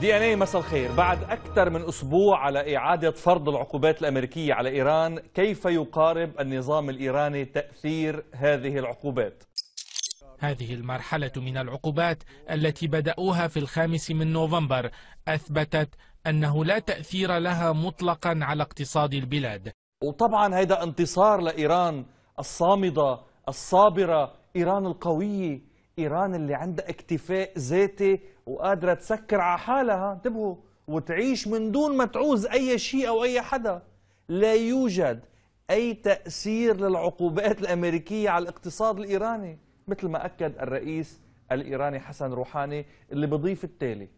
دي ان اي مساء الخير بعد اكثر من اسبوع على اعاده فرض العقوبات الامريكيه على ايران كيف يقارب النظام الايراني تاثير هذه العقوبات هذه المرحلة من العقوبات التي بدأوها في الخامس من نوفمبر أثبتت أنه لا تأثير لها مطلقا على اقتصاد البلاد وطبعا هذا انتصار لإيران الصامدة الصابرة إيران القوية إيران اللي عندها اكتفاء ذاتي وقادرة تسكر على حالها انتبهوا وتعيش من دون ما تعوز أي شيء أو أي حدا لا يوجد أي تأثير للعقوبات الأمريكية على الاقتصاد الإيراني مثل ما أكد الرئيس الإيراني حسن روحاني اللي بضيف التالي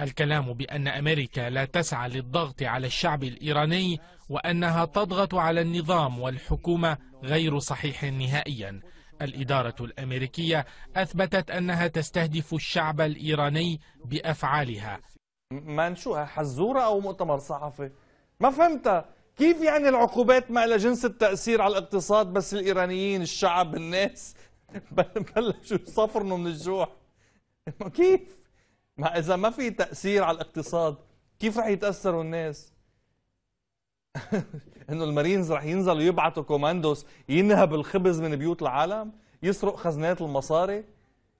الكلام بأن أمريكا لا تسعى للضغط على الشعب الإيراني وأنها تضغط على النظام والحكومة غير صحيح نهائيا الإدارة الأمريكية أثبتت أنها تستهدف الشعب الإيراني بأفعالها ما شو حزورة أو مؤتمر صحفي ما فهمتها كيف يعني العقوبات ما لها جنس التأثير على الاقتصاد بس الإيرانيين الشعب الناس بلشوا يصفرنوا من الجوع كيف ما إذا ما في تأثير على الاقتصاد كيف رح يتأثروا الناس انه المارينز رح ينزلوا يبعثوا كوماندوس ينهب الخبز من بيوت العالم يسرق خزنات المصاري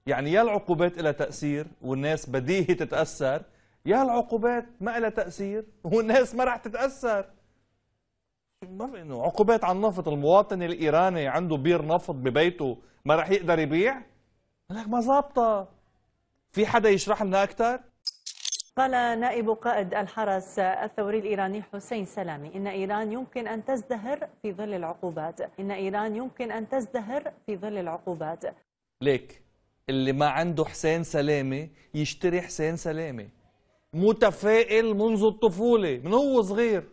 يعني يا العقوبات لها تاثير والناس بديهي تتاثر يا العقوبات ما لها تاثير والناس ما رح تتاثر ما في انه عقوبات على النفط المواطن الايراني عنده بير نفط ببيته ما رح يقدر يبيع لك ما ظابطه في حدا يشرح لنا اكثر قال نائب قائد الحرس الثوري الإيراني حسين سلامي إن إيران يمكن أن تزدهر في ظل العقوبات إن إيران يمكن أن تزدهر في ظل العقوبات ليك اللي ما عنده حسين سلامة يشتري حسين سلامة متفائل منذ الطفولة من هو صغير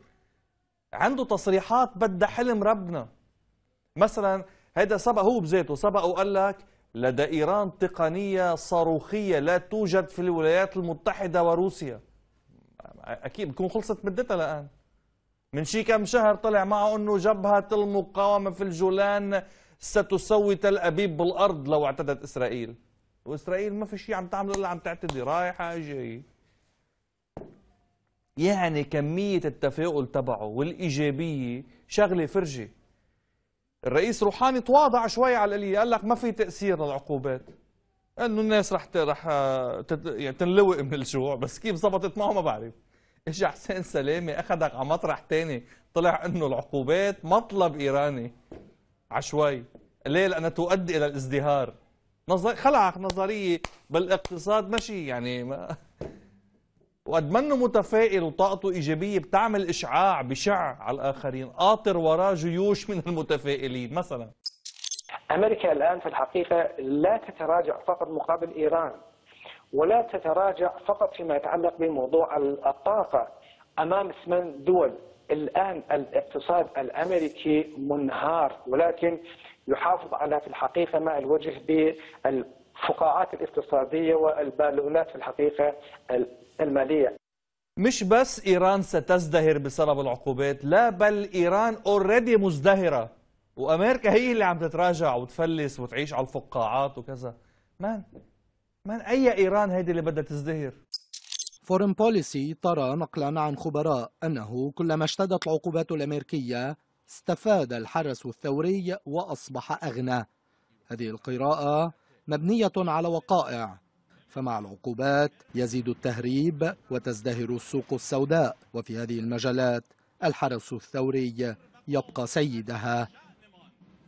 عنده تصريحات بدها حلم ربنا مثلا هيدا سبق هو بذاته سبق وقال لك لدى إيران تقنية صاروخية لا توجد في الولايات المتحدة وروسيا أكيد بتكون خلصت مدتها الآن من شي كم شهر طلع معه أنه جبهة المقاومة في الجولان ستسوي تل أبيب بالأرض لو اعتدت إسرائيل وإسرائيل ما في شيء عم تعمل إلا عم تعتدي رايحة جاي يعني كمية التفاؤل تبعه والإيجابية شغلة فرجة الرئيس روحاني تواضع شوي على الاليه قال لك ما في تاثير للعقوبات انه الناس رح رح آه، يعني تنلوي من الجوع بس كيف زبطت معه ما بعرف اجى حسين سلامه اخذك على مطرح ثاني طلع انه العقوبات مطلب ايراني عشوائي ليه لانها تؤدي الى الازدهار نظر خلعك نظريه بالاقتصاد ماشي يعني ما وقد منه متفائل وطاقته إيجابية بتعمل إشعاع بشع على الآخرين قاطر وراه جيوش من المتفائلين مثلا أمريكا الآن في الحقيقة لا تتراجع فقط مقابل إيران ولا تتراجع فقط فيما يتعلق بموضوع الطاقة أمام ثمان دول الآن الاقتصاد الأمريكي منهار ولكن يحافظ على في الحقيقة ماء الوجه بال الفقاعات الاقتصادية والبالونات في الحقيقة المالية مش بس إيران ستزدهر بسبب العقوبات لا بل إيران اوريدي مزدهرة وأمريكا هي اللي عم تتراجع وتفلس وتعيش على الفقاعات وكذا مان مان أي إيران هيدي اللي بدها تزدهر فورن بوليسي ترى نقلا عن خبراء أنه كلما اشتدت العقوبات الأمريكية استفاد الحرس الثوري وأصبح أغنى هذه القراءة مبنية على وقائع فمع العقوبات يزيد التهريب وتزدهر السوق السوداء وفي هذه المجالات الحرس الثوري يبقى سيدها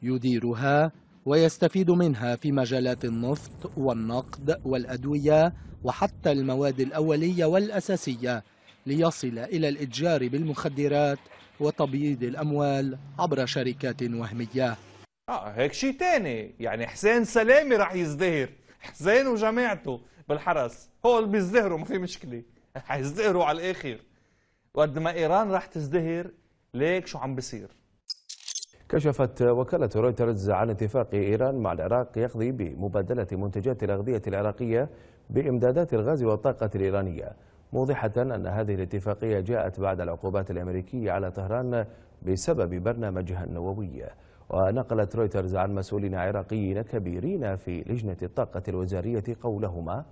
يديرها ويستفيد منها في مجالات النفط والنقد والأدوية وحتى المواد الأولية والأساسية ليصل إلى الإتجار بالمخدرات وتبييض الأموال عبر شركات وهمية اه هيك شيء تاني يعني حسين سلامي رح يزدهر حسين وجماعته بالحرس هول بيزدهروا ما في مشكله حيزدهروا على الاخر وقد ما ايران رح تزدهر ليك شو عم بصير كشفت وكالة رويترز عن اتفاق إيران مع العراق يقضي بمبادلة منتجات الأغذية العراقية بإمدادات الغاز والطاقة الإيرانية موضحة أن هذه الاتفاقية جاءت بعد العقوبات الأمريكية على طهران بسبب برنامجها النووي ونقلت رويترز عن مسؤولين عراقيين كبيرين في لجنة الطاقة الوزارية قولهما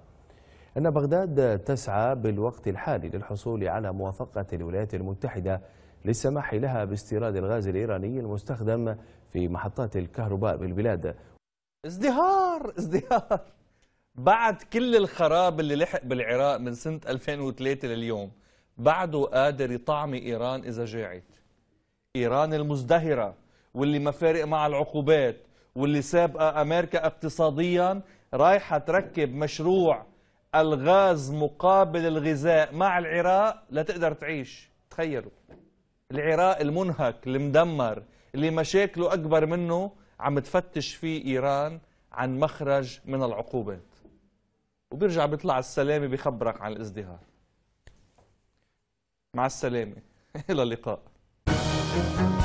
أن بغداد تسعى بالوقت الحالي للحصول على موافقة الولايات المتحدة للسماح لها باستيراد الغاز الإيراني المستخدم في محطات الكهرباء بالبلاد ازدهار ازدهار بعد كل الخراب اللي لحق بالعراق من سنة 2003 لليوم بعده قادر يطعمي إيران إذا جاعت إيران المزدهرة واللي ما فارق مع العقوبات واللي سابقة أمريكا اقتصاديا رايحة تركب مشروع الغاز مقابل الغذاء مع العراق لا تقدر تعيش تخيلوا العراق المنهك المدمر اللي مشاكله أكبر منه عم تفتش فيه إيران عن مخرج من العقوبات وبيرجع بيطلع السلامة بخبرك عن الازدهار مع السلامة إلى اللقاء